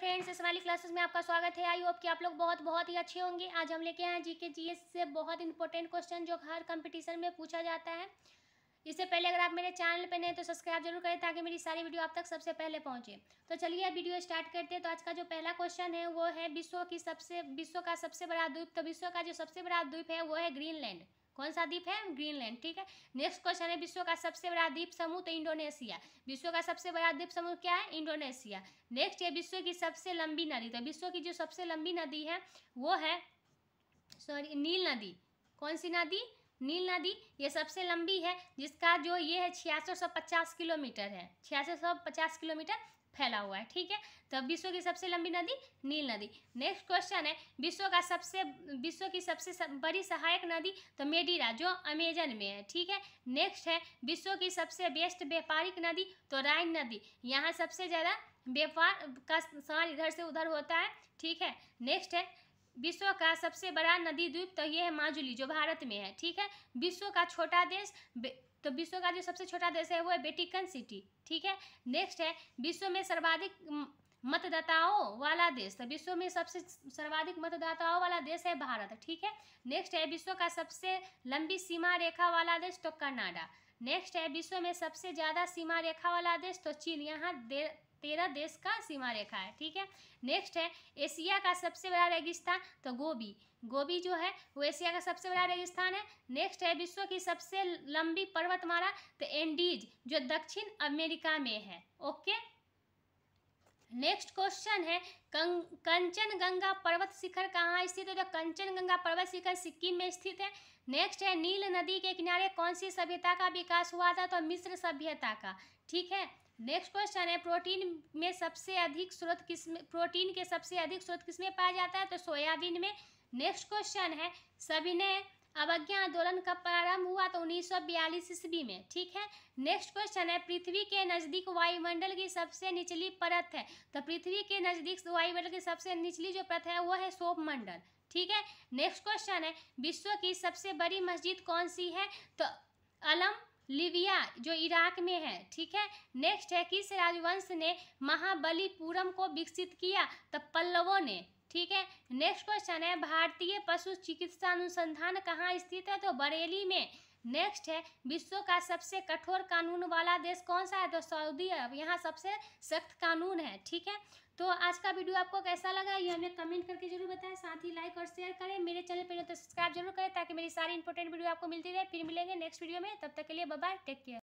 friends इस वाली classes में आपका स्वागत है आई होप कि आप लोग बहुत बहुत ही अच्छे होंगे आज हम लेके आए हैं जीके जीएस से बहुत इंपॉर्टेंट क्वेश्चन जो हर कंपटीशन में पूछा जाता है इससे पहले अगर आप मेरे चैनल पर नए तो सब्सक्राइब जरूर करें ताकि मेरी सारी वीडियो आप तक सबसे पहले पहुँचे तो चलिए अब वीडियो स्टार्ट करते हैं तो आज का जो पहला क्वेश्चन है वो है विश्व की सबसे विश्व का सबसे बड़ा द्वीप तो विश्व का जो सबसे बड़ा द्वीप है वो है ग्रीनलैंड कौन सा द्वीप है ग्रीनलैंड ठीक है नेक्स्ट क्वेश्चन है विश्व का सबसे बड़ा द्वीप समूह तो इंडोनेशिया विश्व का सबसे बड़ा द्वीप समूह क्या है इंडोनेशिया नेक्स्ट है विश्व की सबसे लंबी नदी तो विश्व की जो सबसे लंबी नदी है वो है सॉरी नील नदी कौन सी नदी नील नदी ये सबसे लंबी है जिसका जो ये है छियासठ किलोमीटर है छियासठ किलोमीटर फैला हुआ है ठीक है तो विश्व की सबसे लंबी नदी नील नदी नेक्स्ट क्वेश्चन है विश्व का सबसे विश्व की सबसे बड़ी सहायक नदी तो मेडिरा जो अमेजन में है ठीक है नेक्स्ट है विश्व की सबसे बेस्ट व्यापारिक नदी तो राइन नदी यहाँ सबसे ज़्यादा व्यापार का सवाल इधर से उधर होता है ठीक है नेक्स्ट है विश्व का सबसे बड़ा नदी द्वीप तो ये है माजुली जो भारत में है ठीक है विश्व का छोटा देश तो विश्व का जो सबसे छोटा देश है वो है बेटिकन सिटी ठीक है नेक्स्ट है विश्व में सर्वाधिक मतदाताओं वाला देश तो विश्व में सबसे सर्वाधिक मतदाताओं वाला देश है भारत ठीक है नेक्स्ट है विश्व का सबसे लंबी सीमा रेखा वाला देश तो कनाडा नेक्स्ट है विश्व में सबसे ज़्यादा सीमा रेखा वाला देश तो चीन यहाँ तेरह देश का सीमा रेखा है ठीक है नेक्स्ट है एशिया का सबसे बड़ा रेगिस्तान तो गोभी गोभी जो है वो एशिया का सबसे बड़ा रेगिस्तान है नेक्स्ट है विश्व की सबसे लंबी पर्वतमाला तो एंडीज जो दक्षिण अमेरिका में है ओके नेक्स्ट क्वेश्चन है कंचनगंगा पर्वत शिखर कहाँ स्थित है तो कंचनगंगा पर्वत शिखर सिक्किम में स्थित है नेक्स्ट है नील नदी के किनारे कौन सी सभ्यता का विकास हुआ था तो मिस्र सभ्यता का ठीक है नेक्स्ट क्वेश्चन है प्रोटीन में सबसे अधिक स्रोत किस प्रोटीन के सबसे अधिक स्रोत किस में पाया जाता है तो सोयाबीन में नेक्स्ट क्वेश्चन है ने अवज्ञा आंदोलन का प्रारंभ हुआ तो 1942 ईस्वी में ठीक है नेक्स्ट क्वेश्चन है पृथ्वी के नज़दीक वायुमंडल की सबसे निचली परत है तो पृथ्वी के नज़दीक वायुमंडल की सबसे निचली जो परत है वो है मंडल ठीक है नेक्स्ट क्वेश्चन है विश्व की सबसे बड़ी मस्जिद कौन सी है तो अलम लिबिया जो इराक में है ठीक है नेक्स्ट है किस राजवंश ने महाबलीपुरम को विकसित किया तो पल्लवों ने ठीक है नेक्स्ट क्वेश्चन है भारतीय पशु चिकित्सा अनुसंधान कहाँ स्थित है तो बरेली में नेक्स्ट है विश्व का सबसे कठोर कानून वाला देश कौन सा है तो सऊदी अरब यहाँ सबसे सख्त कानून है ठीक है तो आज का वीडियो आपको कैसा लगा ये हमें कमेंट करके जरूर बताएं साथ ही लाइक और शेयर करें मेरे चैनल पर तो सब्सक्राइब जरूर करें ताकि मेरी सारी इंपॉर्टेंट वीडियो आपको मिलती रहे फिर मिलेंगे नेक्स्ट वीडियो में तब तक के लिए बाय टेक केयर